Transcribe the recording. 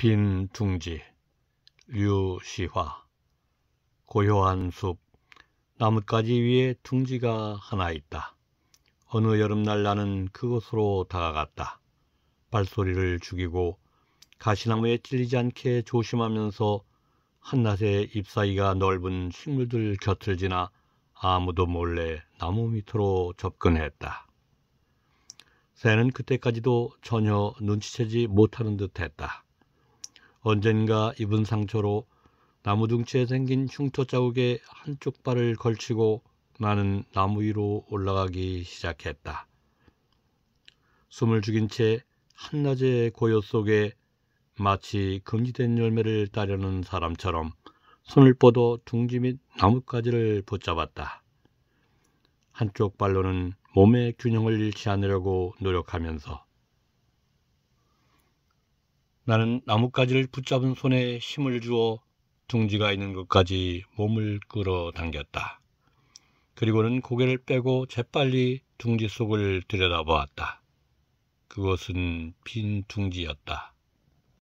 빈둥지, 류시화, 고요한 숲, 나뭇가지 위에 둥지가 하나 있다. 어느 여름날 나는 그곳으로 다가갔다. 발소리를 죽이고 가시나무에 찔리지 않게 조심하면서 한낮에 잎사이가 넓은 식물들 곁을 지나 아무도 몰래 나무 밑으로 접근했다. 새는 그때까지도 전혀 눈치채지 못하는 듯 했다. 언젠가 입은 상처로 나무 둥치에 생긴 흉터 자국에 한쪽 발을 걸치고 나는 나무 위로 올라가기 시작했다. 숨을 죽인 채 한낮의 고요 속에 마치 금지된 열매를 따려는 사람처럼 손을 뻗어 둥지 및 나뭇가지를 붙잡았다. 한쪽 발로는 몸의 균형을 잃지 않으려고 노력하면서 나는 나뭇가지를 붙잡은 손에 힘을 주어 둥지가 있는 곳까지 몸을 끌어당겼다. 그리고는 고개를 빼고 재빨리 둥지 속을 들여다보았다. 그것은 빈 둥지였다.